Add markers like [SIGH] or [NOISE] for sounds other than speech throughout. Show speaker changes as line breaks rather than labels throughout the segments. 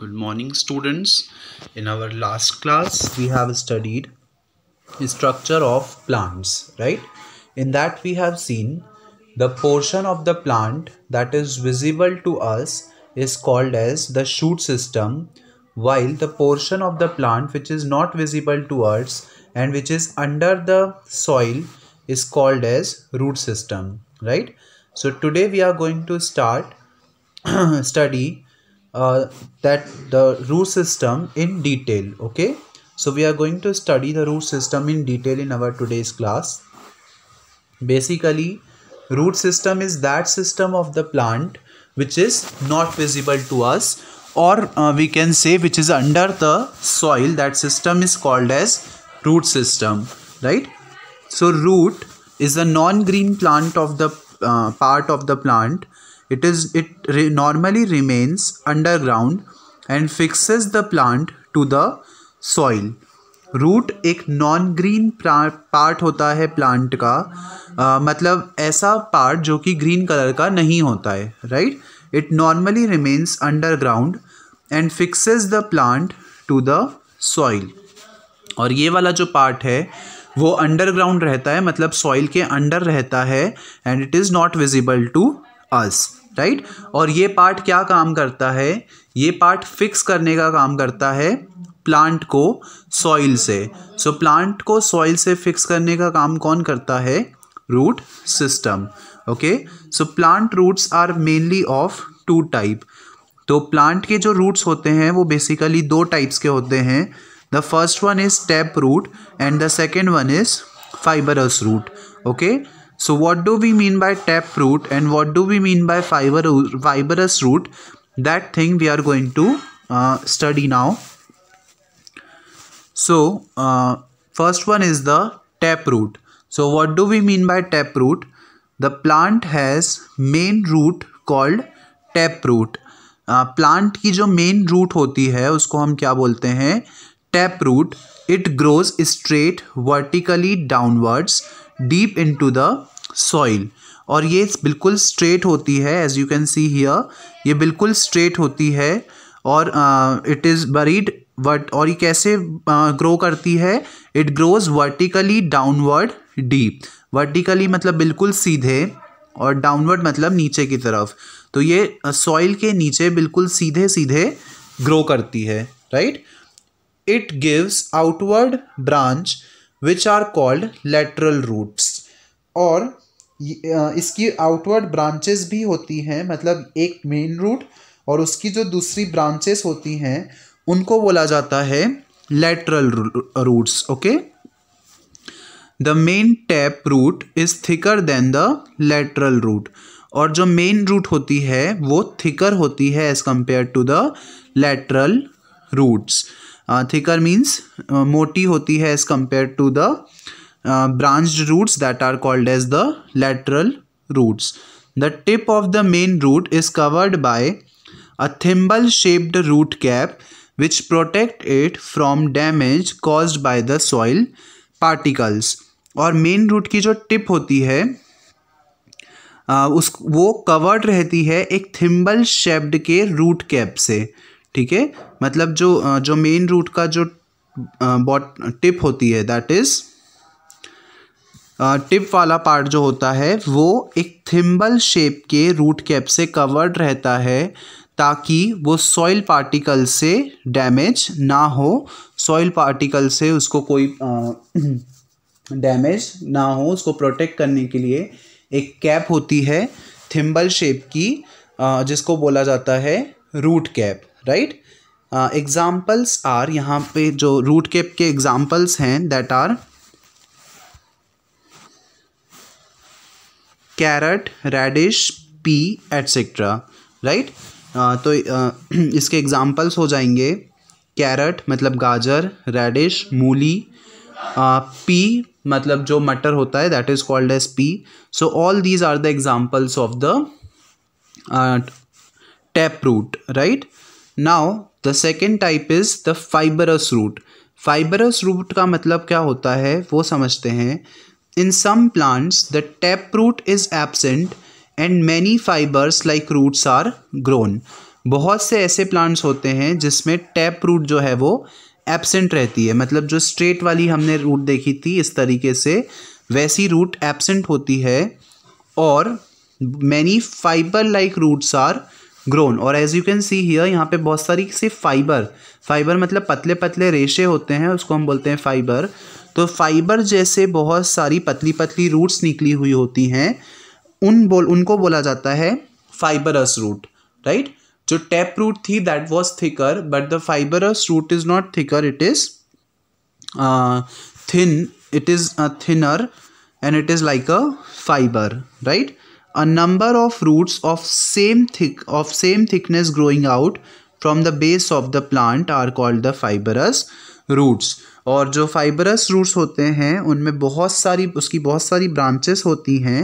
good morning students in our last class we have studied structure of plants right in that we have seen the portion of the plant that is visible to us is called as the shoot system while the portion of the plant which is not visible to us and which is under the soil is called as root system right so today we are going to start [CLEARS THROAT] study uh, that the root system in detail okay so we are going to study the root system in detail in our today's class basically root system is that system of the plant which is not visible to us or uh, we can say which is under the soil that system is called as root system right so root is a non-green plant of the uh, part of the plant It is it re normally remains underground and fixes the plant to the soil. Root एक non green part होता है plant का आ, मतलब ऐसा part जो कि green colour का नहीं होता है right it normally remains underground and fixes the plant to the soil और ये वाला जो पार्ट है वो अंडरग्राउंड रहता है मतलब सॉइल के अंडर रहता है and it is not visible to us right और ये पार्ट क्या काम करता है ये पार्ट फिक्स करने का काम करता है प्लांट को सॉइल से सो so, प्लांट को सॉइल से फिक्स करने का काम कौन करता है root system okay so plant roots are mainly of two type तो प्लांट के जो रूट्स होते हैं वो बेसिकली दो टाइप्स के होते हैं the first one is tap root and the second one is fibrous root okay So what do we mean by tap root and what do we mean by fiber, fibrous root? That thing we are going to uh, study now. So uh, first one is the tap root. So what do we mean by tap root? The plant has main root called tap root. Uh, plant की जो main root होती है उसको हम क्या बोलते हैं tap root it grows straight vertically downwards deep into the soil और ये बिल्कुल स्ट्रेट होती है as you can see here ये बिल्कुल स्ट्रेट होती है और इट इज़ बरीड वट और ये कैसे ग्रो uh, करती है it grows vertically downward deep vertically मतलब बिल्कुल सीधे और डाउनवर्ड मतलब नीचे की तरफ तो ये सॉइल uh, के नीचे बिल्कुल सीधे सीधे ग्रो करती है right it gives outward branch which are called lateral roots और इसकी आउटवर्ड ब्रांचेस भी होती हैं मतलब एक मेन रूट और उसकी जो दूसरी ब्रांचेस होती हैं उनको बोला जाता है lateral roots okay the main tap root is thicker than the lateral root और जो मेन रूट होती है वो थिकर होती है as compare to the lateral roots thicker means मोटी होती है as compare to the uh, branched roots that are called as the lateral roots. The tip of the main root is covered by a thimble shaped root cap which protect it from damage caused by the soil particles. और main root की जो tip होती है आ, उस वो covered रहती है एक थिम्बल शेप्ड के रूट कैप से ठीक है मतलब जो जो मेन रूट का जो बॉट टिप होती है दैट इज़ टिप वाला पार्ट जो होता है वो एक थिम्बल शेप के रूट कैप से कवर्ड रहता है ताकि वो सॉइल पार्टिकल से डैमेज ना हो सॉइल पार्टिकल से उसको कोई डैमेज [CLEARS THROAT] ना हो उसको प्रोटेक्ट करने के लिए एक कैप होती है थिम्बल शेप की आ, जिसको बोला जाता है root cap right examples are यहाँ पे जो रूट कैप के एग्ज़ाम्पल्स हैं that are carrot radish pea etcetera right तो uh, [CLEARS THROAT] इसके एग्जाम्पल्स हो जाएंगे कैरट मतलब गाजर रेडिश मूली पी uh, मतलब जो मटर होता है that is called as pea so all these are the examples of the tap root right now the second type is the fibrous root fibrous root का मतलब क्या होता है वो समझते हैं In some plants, the root is absent and many fibers like roots are grown. बहुत से ऐसे प्लांट्स होते हैं जिसमें टैप रूट जो है वो एबसेंट रहती है मतलब जो स्ट्रेट वाली हमने रूट देखी थी इस तरीके से वैसी रूट एबसेंट होती है और many fiber like roots are grown और as you can see here यहाँ पे बहुत सारी सिर्फ फाइबर फाइबर मतलब पतले पतले रेशे होते हैं उसको हम बोलते हैं फाइबर तो फाइबर जैसे बहुत सारी पतली पतली रूट्स निकली हुई होती हैं उन बोल उनको बोला जाता है फाइबरस रूट राइट जो टैप रूट थी that was thicker but the fibrous root is not thicker it is thin it is a thinner and it is like a fiber right a number of roots of same thick of same thickness growing out from the base of the plant are called the fibrous roots और जो fibrous roots होते हैं उनमें बहुत सारी उसकी बहुत सारी ब्रांचेस होती हैं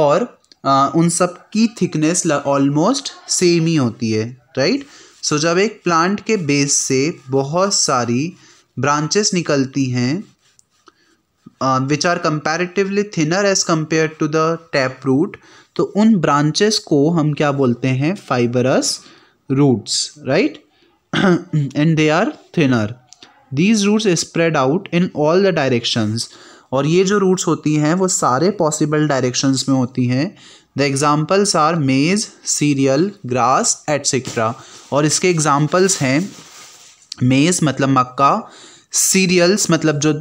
और आ, उन सब की थिकनेस ऑलमोस्ट सेम ही होती है राइट सो so, जब एक प्लांट के बेस से बहुत सारी ब्रांचेस निकलती हैं which are comparatively thinner as compare to the tap root तो उन ब्रांचेस को हम क्या बोलते हैं fibrous roots right and they are thinner these roots spread out in all the directions और ये जो रूट्स होती हैं वो सारे पॉसिबल डायरेक्शंस में होती हैं the examples are maize cereal grass etcetera और इसके एग्ज़ाम्पल्स हैं मेज़ मतलब मक्का सीरियल्स मतलब जो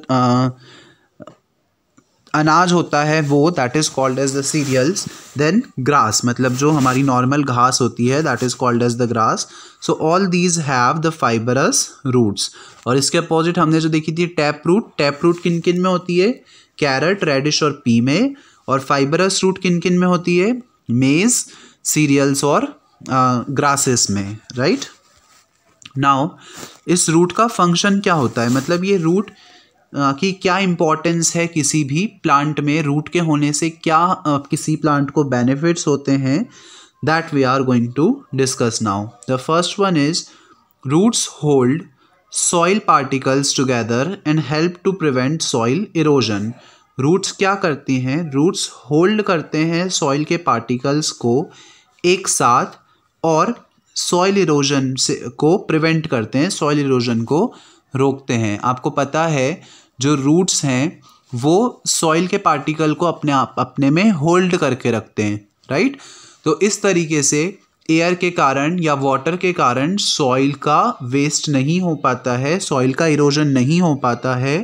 अनाज होता है वो that is called as the cereals then grass मतलब जो हमारी नॉर्मल घास होती है that is called as the grass so all these have the fibrous roots और इसके अपोजिट हमने जो देखी थी टैप रूट टैप रूट किन किन में होती है कैरेट रेडिश और पी में और फाइबरस रूट किन किन में होती है मेज सीरियल्स और ग्रासेस uh, में राइट नाउ इस रूट का फंक्शन क्या होता है मतलब ये रूट कि क्या इम्पोर्टेंस है किसी भी प्लांट में रूट के होने से क्या किसी प्लांट को बेनिफिट्स होते हैं that we are going to discuss now the first one is roots hold soil particles together and help to prevent soil erosion roots क्या करती हैं रूट्स होल्ड करते हैं सॉइल के पार्टिकल्स को एक साथ और सॉइल इरोजन से को प्रिवेंट करते हैं सॉइल इरोजन को रोकते हैं आपको पता है जो रूट्स हैं वो सॉइल के पार्टिकल को अपने आप अपने में होल्ड करके रखते हैं राइट तो इस तरीके से एयर के कारण या वाटर के कारण सॉइल का वेस्ट नहीं हो पाता है सॉइल का इरोजन नहीं हो पाता है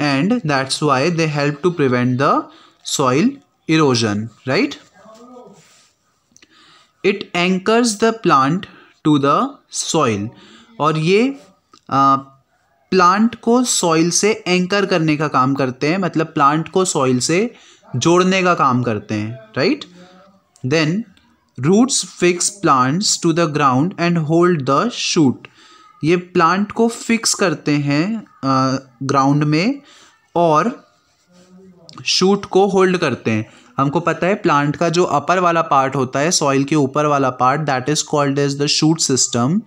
and that's why they help to prevent the soil erosion right it anchors the plant to the soil और ये प्लांट को सॉइल से एंकर करने का काम करते हैं मतलब प्लांट को सॉइल से जोड़ने का काम करते हैं right then roots fix plants to the ground and hold the shoot ये प्लांट को फिक्स करते हैं ग्राउंड में और शूट को होल्ड करते हैं हमको पता है प्लांट का जो अपर वाला पार्ट होता है सॉइल के ऊपर वाला part that is called as the shoot system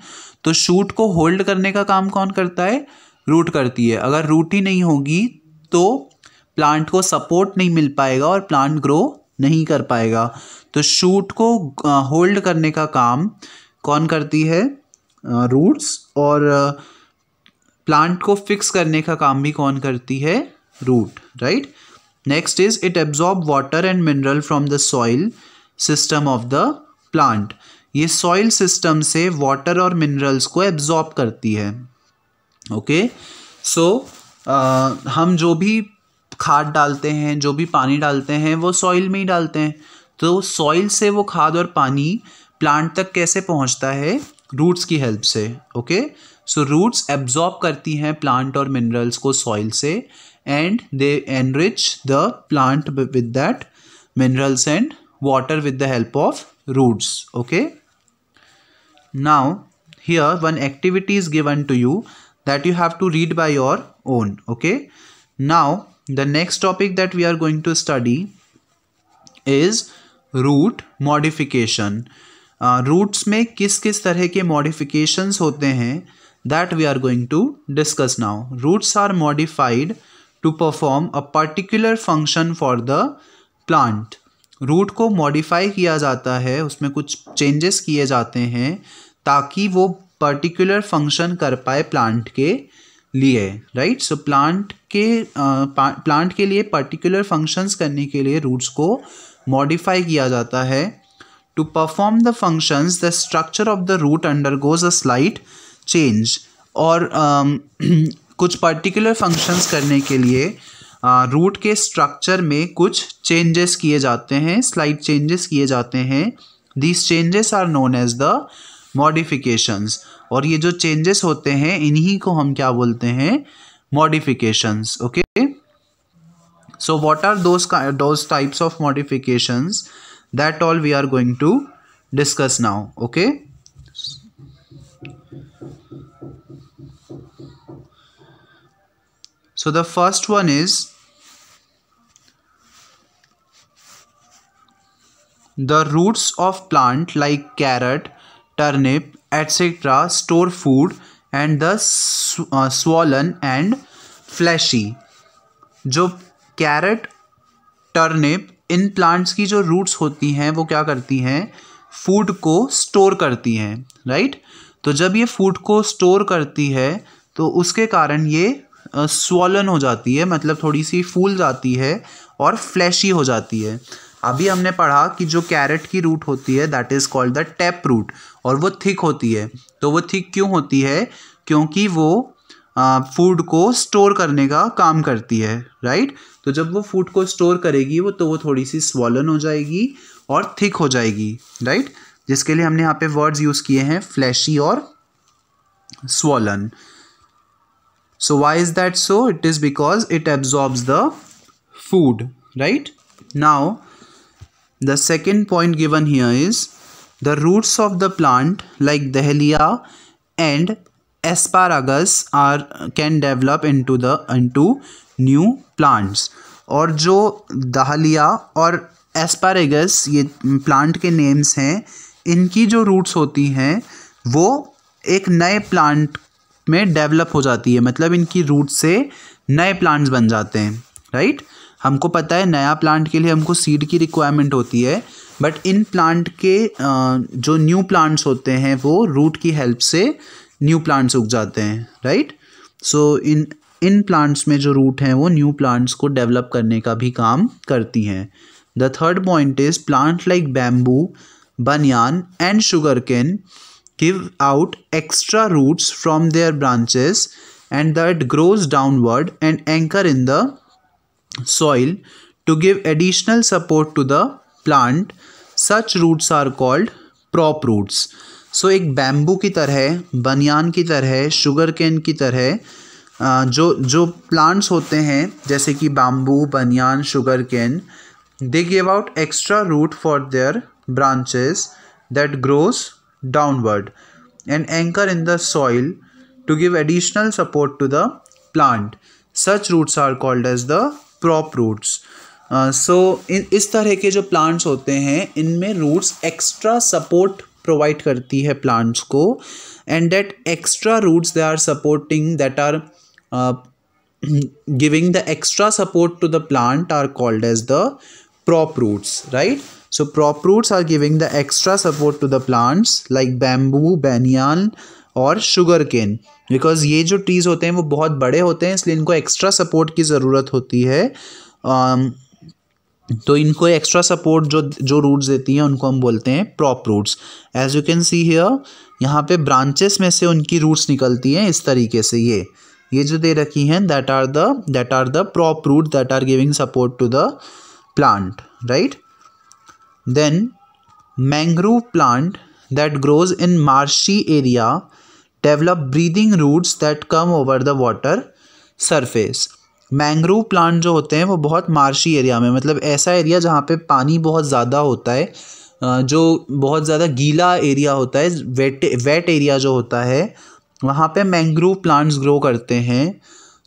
तो शूट को होल्ड करने का काम कौन करता है रूट करती है अगर रूट ही नहीं होगी तो प्लांट को सपोर्ट नहीं मिल पाएगा और प्लांट ग्रो नहीं कर पाएगा तो शूट को होल्ड करने का काम कौन करती है रूट्स और प्लांट को फिक्स करने का काम भी कौन करती है root right next is it absorb water and mineral from the soil system of the plant ये सॉइल सिस्टम से वाटर और मिनरल्स को एब्जॉर्ब करती है ओके सो uh, हम जो भी खाद डालते हैं जो भी पानी डालते हैं वो सॉइल में ही डालते हैं तो सॉइल से वो खाद और पानी प्लांट तक कैसे पहुंचता है रूट्स की हेल्प से ओके सो रूट्स एब्जॉर्ब करती हैं प्लांट और मिनरल्स को सॉइल से and they enrich the plant with that minerals and water with the help of roots okay now here one activity is given to you that you have to read by your own okay now the next topic that we are going to study is root modification roots में किस किस तरह के modifications होते हैं that we are going to discuss now roots are modified to perform a particular function for the plant root को modify किया जाता है उसमें कुछ चेंजेस किए जाते हैं ताकि वो पर्टिकुलर फंक्शन कर पाए प्लांट के लिए राइट सो प्लांट के प्लांट के लिए पर्टिकुलर फंक्शंस करने के लिए रूट्स को मॉडिफाई किया जाता है to perform the functions the structure of the root under a slight change और uh, कुछ पर्टिकुलर फंक्शंस करने के लिए रूट uh, के स्ट्रक्चर में कुछ चेंजेस किए जाते हैं स्लाइट चेंजेस किए जाते हैं these changes are known as the modifications और ये जो चेंजेस होते हैं इन्हीं को हम क्या बोलते हैं modifications okay so what are those those types of modifications that all we are going to discuss now okay so the first one is The roots of plant like carrot, turnip etc store food and the sw uh, swollen and fleshy जो carrot turnip इन plants की जो roots होती हैं वो क्या करती हैं फूड को स्टोर करती हैं राइट तो जब ये फूड को स्टोर करती है तो उसके कारण ये स्वॉलन uh, हो जाती है मतलब थोड़ी सी फूल जाती है और फ्लैशी हो जाती है अभी हमने पढ़ा कि जो कैरेट की रूट होती है that is called the tap root और वो थिक होती है तो वो थिक क्यों होती है क्योंकि वो फूड को स्टोर करने का काम करती है राइट तो जब वो फूड को स्टोर करेगी वो तो वो थोड़ी सी स्वॉलन हो जाएगी और थिक हो जाएगी राइट जिसके लिए हमने यहाँ पे वर्ड्स यूज़ किए हैं फ्लैशी और swollen so why is that so it is because it absorb the food right now the second point given here is The roots of the plant like dahlia and asparagus are can develop into the into new plants और जो dahlia और एस्पारेगस ये plant के names हैं इनकी जो roots होती हैं वो एक नए प्लांट में डेवलप हो जाती है मतलब इनकी रूट से नए प्लांट्स बन जाते हैं राइट हमको पता है नया प्लांट के लिए हमको सीड की रिक्वायरमेंट होती है बट इन प्लांट के जो न्यू प्लांट्स होते हैं वो रूट की हेल्प से न्यू प्लांट्स उग जाते हैं right so in in plants में जो रूट हैं वो न्यू प्लांट्स को डेवलप करने का भी काम करती हैं the third point is plant like bamboo banyan and sugar cane give out extra roots from their branches and that grows downward and anchor in the soil to give additional support to the plant such roots are called prop roots so एक bamboo की तरह बनियान की तरह sugar cane की तरह जो जो प्लांट्स होते हैं जैसे कि bamboo banyan sugar cane they give out extra root for their branches that grows downward and anchor in the soil to give additional support to the plant such roots are called as the prop roots so uh, so, इस तरह के जो plants होते हैं इनमें roots extra support provide करती है plants को and that extra roots they are supporting that are giving the extra support to the plant are called as the prop roots right so prop roots are giving the extra support to the plants like bamboo banyan और sugar cane because ये जो trees होते हैं वो बहुत बड़े होते हैं इसलिए इनको एक्स्ट्रा सपोर्ट की ज़रूरत होती है um, तो इनको एक्स्ट्रा सपोर्ट जो जो रूट्स देती हैं उनको हम बोलते हैं prop roots as you can see here यहाँ पे ब्रांचेस में से उनकी रूट्स निकलती हैं इस तरीके से ये ये जो दे रखी हैं that are the that are the prop root that are giving support to the plant right then mangrove plant that grows in marshy area develop breathing roots that come over the water surface mangrove plant जो होते हैं वो बहुत marshy area में मतलब ऐसा area जहाँ पे पानी बहुत ज़्यादा होता है जो बहुत ज़्यादा गीला एरिया होता है वेट वेट एरिया जो होता है वहाँ पे मैंग्रोव प्लांट्स ग्रो करते हैं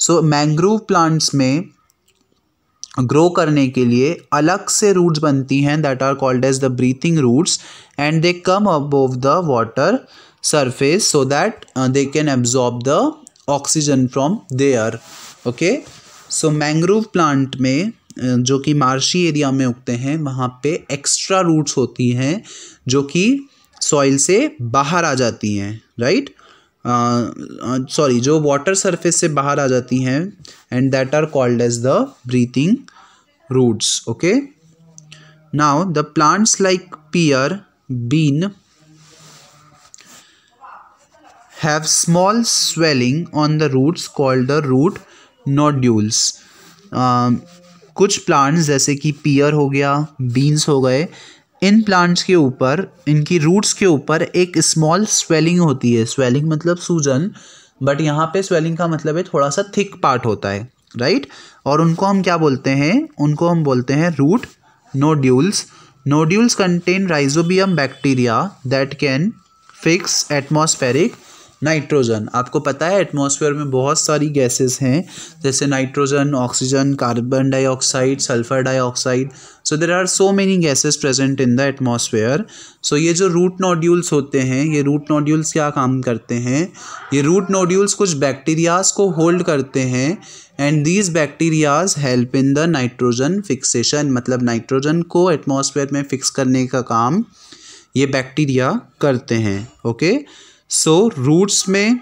सो मैंग्रोव प्लांट्स में ग्रो करने के लिए अलग से रूट्स बनती हैं that are called as the breathing roots and they come above the water surface so that they can absorb the oxygen from there okay so mangrove plant में जो कि मार्शी एरिया में उगते हैं वहाँ पे एक्स्ट्रा रूट्स होती हैं जो कि सॉइल से बाहर आ जाती हैं राइट सॉरी जो वाटर सरफेस से बाहर आ जाती हैं and that are called as the breathing roots okay now the plants like pea bean have small swelling on the roots called the root nodules um, कुछ प्लांट्स जैसे कि पियर हो गया बीन्स हो गए इन प्लांट्स के ऊपर इनकी रूट्स के ऊपर एक स्मॉल स्वेलिंग होती है स्वेलिंग मतलब सूजन बट यहाँ पे स्वेलिंग का मतलब है थोड़ा सा थिक पार्ट होता है राइट और उनको हम क्या बोलते हैं उनको हम बोलते हैं root nodules nodules contain rhizobium bacteria that can fix atmospheric nitrogen आपको पता है एटमॉस्फेयर में बहुत सारी गैसेस हैं जैसे nitrogen oxygen carbon dioxide sulphur dioxide so there are so many gases present in the atmosphere so ये जो रूट नोड्यूल्स होते हैं ये रूट नोड्यूल्स क्या काम करते हैं ये रूट नोड्यूल्स कुछ बैक्टीरियाज को होल्ड करते हैं and these bacterias help in the nitrogen fixation मतलब नाइट्रोजन को एटमॉस्फेयर में फिक्स करने का काम ये बैक्टीरिया करते हैं okay okay? So so, roots में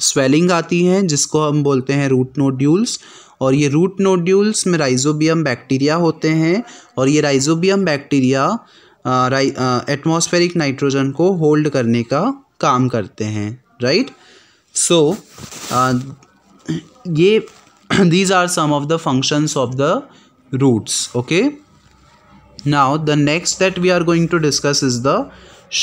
स्वेलिंग आती है जिसको हम बोलते हैं रूट नोड्यूल्स और ये रूट नोड्यूल्स में राइजोबियम बैक्टीरिया होते हैं और ये राइजोबियम बैक्टीरिया एटमॉस्फेरिक नाइट्रोजन को होल्ड करने का काम करते हैं राइट सो ये these are some of the functions of the roots okay now the next that we are going to discuss is the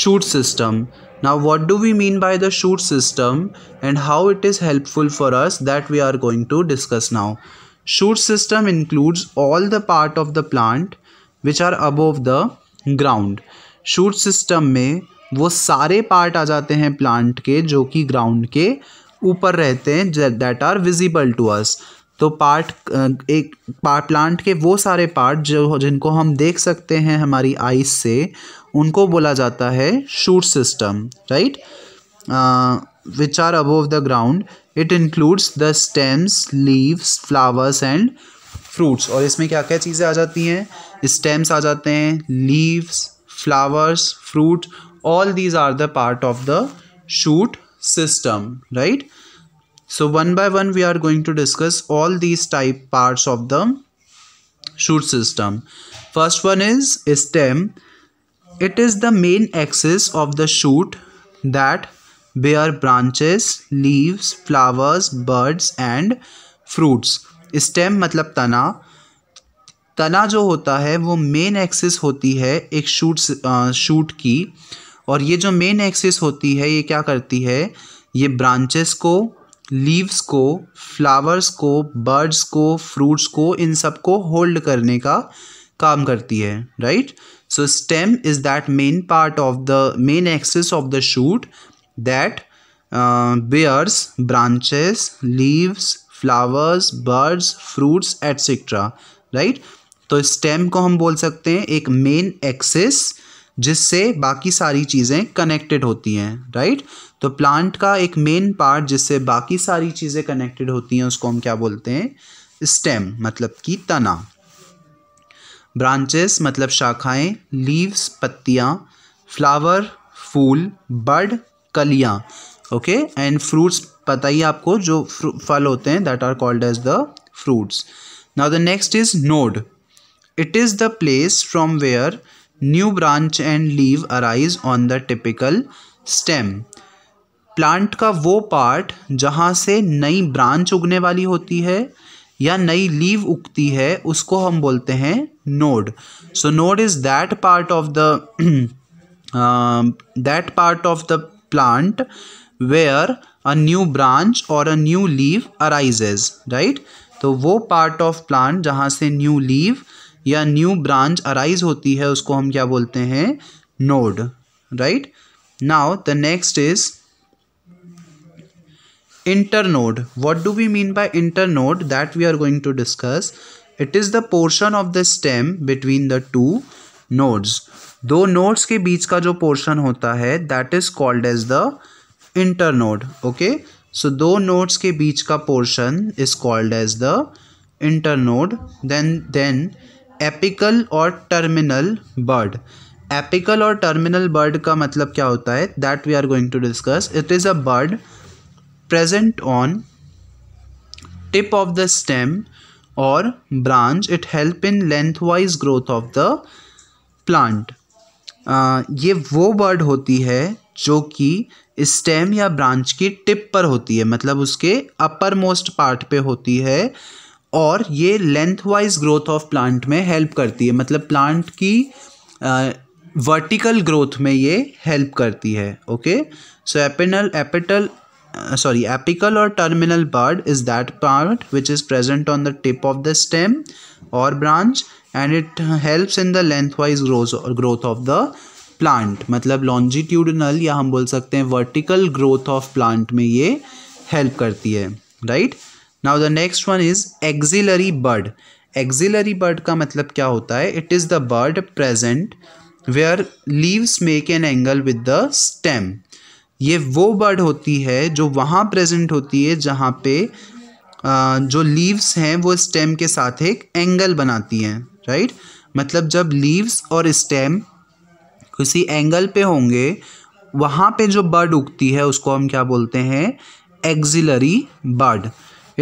shoot system Now what do we mean by the shoot system and how it is helpful for us that we are going to discuss now. Shoot system includes all the part of the plant which are above the ground. Shoot system में वो सारे part आ जाते हैं plant के जो कि ground के ऊपर रहते हैं that are visible to us. तो पार्ट एक पार्ट प्लांट के वो सारे पार्ट जो जिनको हम देख सकते हैं हमारी आइस से उनको बोला जाता है shoot system right which are above the ground it includes the stems leaves flowers and fruits और इसमें क्या क्या चीज़ें आ जाती हैं स्टेम्स आ जाते हैं leaves flowers fruit all these are the part of the shoot system right so one by one we are going to discuss all these type parts of the shoot system first one is stem It is the main axis of the shoot that bear branches leaves flowers buds and fruits stem मतलब तना तना जो होता है वो main access होती है एक शूट शूट की और ये जो मेन एक्सेस होती है ये क्या करती है ये ब्रांचेस को लीव्स को फ्लावर्स को बर्ड्स को फ्रूट्स को इन सब को होल्ड करने का काम करती है right so stem is that main part of the main axis of the shoot that uh, bears branches leaves flowers buds fruits etc right तो स्टेम को हम बोल सकते हैं एक मेन एक्सेस जिससे बाकी सारी चीज़ें कनेक्टेड होती हैं राइट तो प्लांट का एक मेन पार्ट जिससे बाकी सारी चीज़ें कनेक्टेड होती हैं उसको हम क्या बोलते हैं स्टेम मतलब कि तना ब्रांचेस मतलब शाखाएं लीव्स पत्तियां फ्लावर फूल बर्ड कलियां ओके एंड फ्रूट्स पता ही आपको जो फल होते हैं that are called as the fruits now the next is node it is the place from where new branch and leave arise on the typical stem plant का वो पार्ट जहाँ से नई ब्रांच उगने वाली होती है या नई लीव उगती है उसको हम बोलते हैं node so node is that part of the that part of the plant where a new branch और a new leave arises right तो वो पार्ट ऑफ प्लांट जहाँ से न्यू लीव या न्यू ब्रांच अराइज होती है उसको हम क्या बोलते हैं node right now the next is internode what do we mean by internode that we are going to discuss it is the portion of the stem between the two nodes दो nodes के बीच का जो portion होता है that is called as the internode okay so दो nodes के बीच का portion is called as the internode then then apical और टर्मिनल बर्ड एपिकल और टर्मिनल बर्ड का मतलब क्या होता है that we are going to discuss it is a bud present on tip of the stem or branch it help in lengthwise growth of the plant ah, uh, ये वो bird होती है जो कि स्टेम या ब्रांच की tip पर होती है मतलब उसके अपर मोस्ट पार्ट पे होती है और ये lengthwise growth of plant में हेल्प करती है मतलब प्लांट की वर्टिकल uh, ग्रोथ में ये हेल्प करती है okay so apinal apital sorry apical or terminal bud is that part which is present on the tip of the stem or branch and it helps in the lengthwise growth or growth of the plant मतलब longitudinal या हम बोल सकते हैं vertical growth of plant में ये help करती है right now the next one is axillary bud axillary bud का मतलब क्या होता है it is the bud present where leaves make an angle with the stem ये वो बर्ड होती है जो वहाँ प्रेजेंट होती है जहाँ पे जो लीव्स हैं वो स्टेम के साथ एक एंगल बनाती हैं राइट मतलब जब लीव्स और स्टेम किसी एंगल पे होंगे वहाँ पे जो बर्ड उगती है उसको हम क्या बोलते हैं axillary bud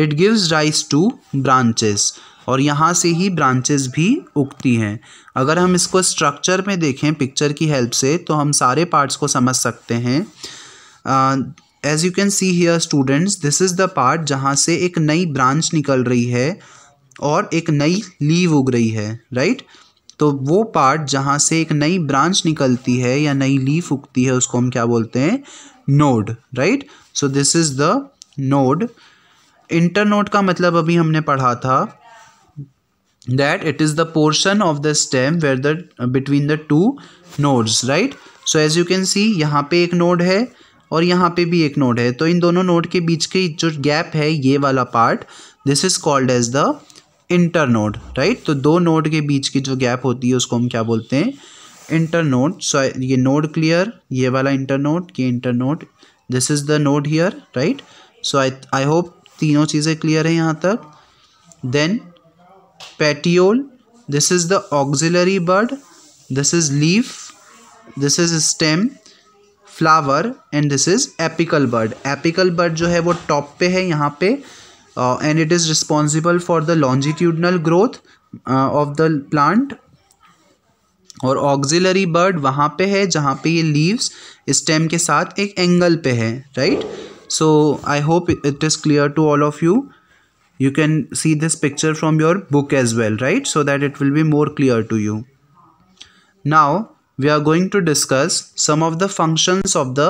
it gives rise to branches और यहाँ से ही ब्रांचेस भी उगती हैं अगर हम इसको स्ट्रक्चर में देखें पिक्चर की हेल्प से तो हम सारे पार्ट्स को समझ सकते हैं as you can see here students this is the part जहाँ से एक नई ब्रांच निकल रही है और एक नई लीव उग रही है राइट right? तो वो पार्ट जहाँ से एक नई ब्रांच निकलती है या नई लीफ उगती है उसको हम क्या बोलते हैं node right so this is the node internode का मतलब अभी हमने पढ़ा था that it is the portion of the stem where the between the two nodes right so as you can see यहाँ पे एक नोड है और यहाँ पे भी एक नोड है तो इन दोनों नोड के बीच के जो गैप है ये वाला part this is called as the internode right तो दो नोड के बीच की जो गैप होती है उसको हम क्या बोलते हैं इंटर नोड सो ये नोड क्लियर ये वाला इंटर नोड ये internode this is the node here right so I I hope तीनों चीज़ें क्लियर हैं यहाँ तक then petiole this is the axillary bud this is leaf this is stem flower and this is apical bud apical bud जो है वो top पे है यहाँ पे and it is responsible for the longitudinal growth of the plant और axillary bird वहाँ पे है जहाँ पे ये लीव्स स्टेम के साथ एक एंगल पे है right so I hope it is clear to all of you you can see this picture from your book as well right so that it will be more clear to you now we are going to discuss some of the functions of the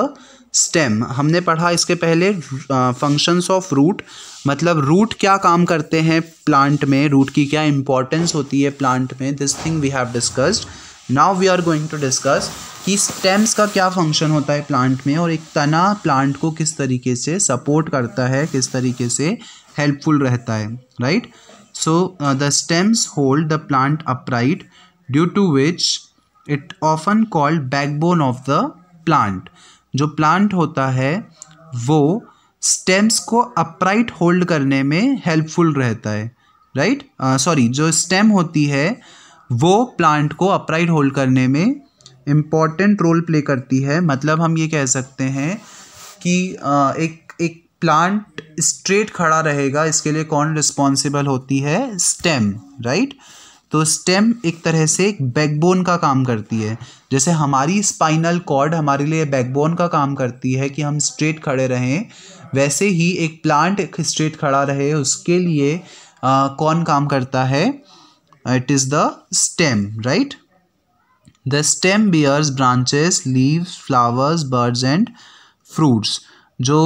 stem हमने पढ़ा इसके पहले functions of root मतलब root क्या काम करते हैं plant में रूट की क्या इंपॉर्टेंस होती है प्लांट में this thing we have discussed Now we are going to discuss कि स्टेम्स का क्या फंक्शन होता है प्लांट में और एक तना प्लांट को किस तरीके से सपोर्ट करता है किस तरीके से हेल्पफुल रहता है right so the stems hold the plant upright due to which it often called backbone of the plant जो प्लांट होता है वो स्टेम्स को अपराइट होल्ड करने में हेल्पफुल रहता है राइट सॉरी जो स्टेम होती है वो प्लांट को अपराइट होल्ड करने में इम्पॉर्टेंट रोल प्ले करती है मतलब हम ये कह सकते हैं कि uh, एक एक प्लांट स्ट्रेट खड़ा रहेगा इसके लिए कौन रिस्पॉन्सिबल होती है स्टेम राइट right? तो स्टेम एक तरह से एक बैकबोन का काम करती है जैसे हमारी स्पाइनल कॉर्ड हमारे लिए बैकबोन का काम करती है कि हम स्ट्रेट खड़े रहें वैसे ही एक प्लांट स्ट्रेट खड़ा रहे उसके लिए आ, कौन काम करता है it is the stem right the stem bears branches leaves flowers buds and fruits जो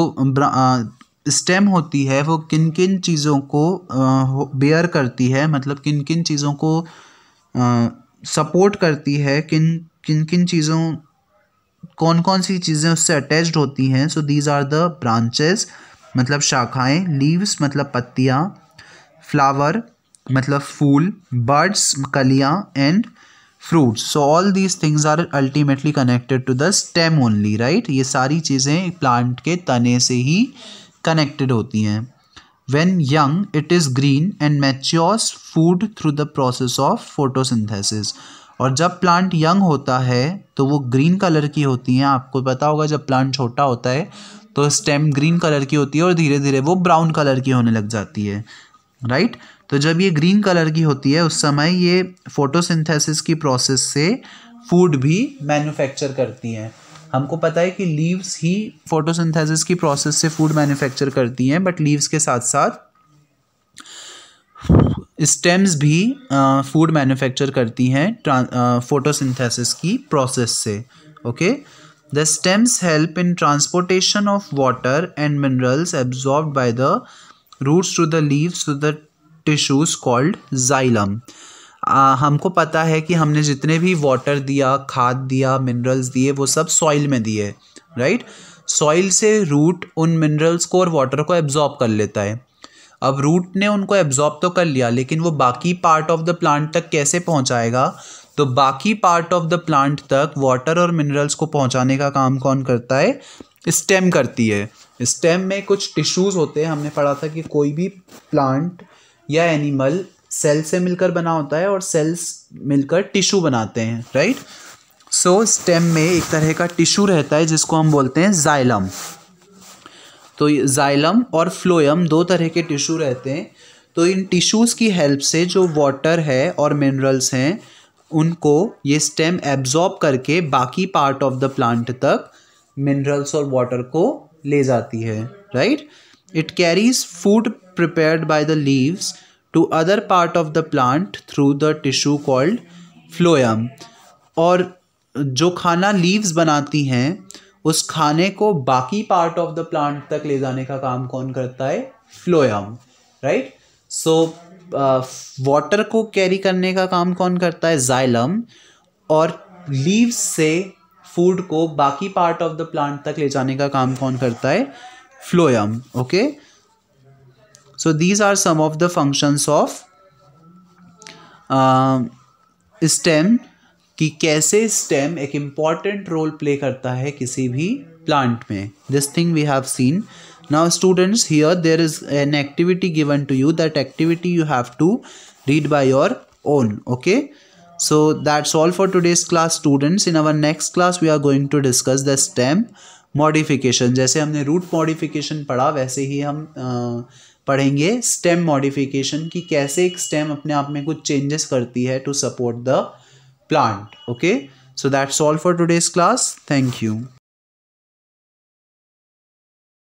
स्टेम होती है वो किन किन चीज़ों को बेयर करती है मतलब किन किन चीज़ों को सपोर्ट करती है किन किन किन चीज़ों कौन कौन सी चीज़ें उससे अटैच्ड होती हैं so these are the branches मतलब शाखाएं लीव्स मतलब पत्तियाँ फ्लावर मतलब फूल बर्ड्स कलियाँ and fruits so all these things are ultimately connected to the stem only right ये सारी चीज़ें प्लांट के तने से ही कनेक्टेड होती हैं when young it is green and matures food through the process of photosynthesis और जब प्लांट यंग होता है तो वो ग्रीन कलर की होती हैं आपको पता होगा जब प्लांट छोटा होता है तो स्टेम ग्रीन कलर की होती है और धीरे धीरे वो ब्राउन कलर की होने लग जाती है राइट right? तो जब ये ग्रीन कलर की होती है उस समय ये फोटोसिंथेसिस की प्रोसेस से फूड भी मैन्युफैक्चर करती हैं हमको पता है कि लीव्स ही फोटोसिंथेसिस की प्रोसेस से फूड मैन्युफैक्चर करती हैं बट लीव्स के साथ साथ स्टेम्स भी फूड मैन्युफैक्चर करती हैं फोटोसिंथेसिस की प्रोसेस से okay the stems help in transportation of water and minerals absorb by the roots to the leaves to the tissues called xylem आ, हमको पता है कि हमने जितने भी वाटर दिया खाद दिया मिनरल्स दिए वो सब सॉइल में दिए राइट सॉइल से रूट उन मिनरल्स को और वाटर को एब्जॉर्ब कर लेता है अब रूट ने उनको एब्जॉर्ब तो कर लिया लेकिन वो बाकी पार्ट ऑफ द प्लांट तक कैसे पहुंचाएगा तो बाकी पार्ट ऑफ द प्लांट तक वाटर और मिनरल्स को पहुंचाने का काम कौन करता है स्टेम करती है स्टेम में कुछ टिश्यूज़ होते हैं हमने पढ़ा था कि कोई भी प्लांट या एनिमल सेल से मिलकर बना होता है और सेल्स मिलकर टिश्यू बनाते हैं राइट सो स्टेम में एक तरह का टिश्यू रहता है जिसको हम बोलते हैं जाइलम तो जाइलम और फ्लोयम दो तरह के टिश्यू रहते हैं तो इन टिश्यूज़ की हेल्प से जो वाटर है और मिनरल्स हैं उनको ये स्टेम एब्जॉर्ब करके बाकी पार्ट ऑफ द प्लांट तक मिनरल्स और वाटर को ले जाती है right it carries food prepared by the leaves to other part of the plant through the tissue called phloem और जो खाना leaves बनाती हैं उस खाने को बाकी पार्ट ऑफ द प्लांट तक ले जाने का काम कौन करता है फ्लोयम राइट सो वाटर को कैरी करने का काम कौन करता है जाइलम और लीव्स से फूड को बाकी पार्ट ऑफ द प्लांट तक ले जाने का काम कौन करता है phloem okay okay? So these are some of the functions of stem uh, कि कैसे स्टेम एक इम्पॉर्टेंट रोल प्ले करता है किसी भी प्लांट में this thing we have seen now students here there is an activity given to you that activity you have to read by your own okay so that's all for today's class students in our next class we are going to discuss the stem modification जैसे हमने root modification पढ़ा वैसे ही हम uh, पढ़ेंगे stem modification कि कैसे एक stem अपने आप में कुछ चेंजेस करती है to support the plant okay so that's all for today's class thank you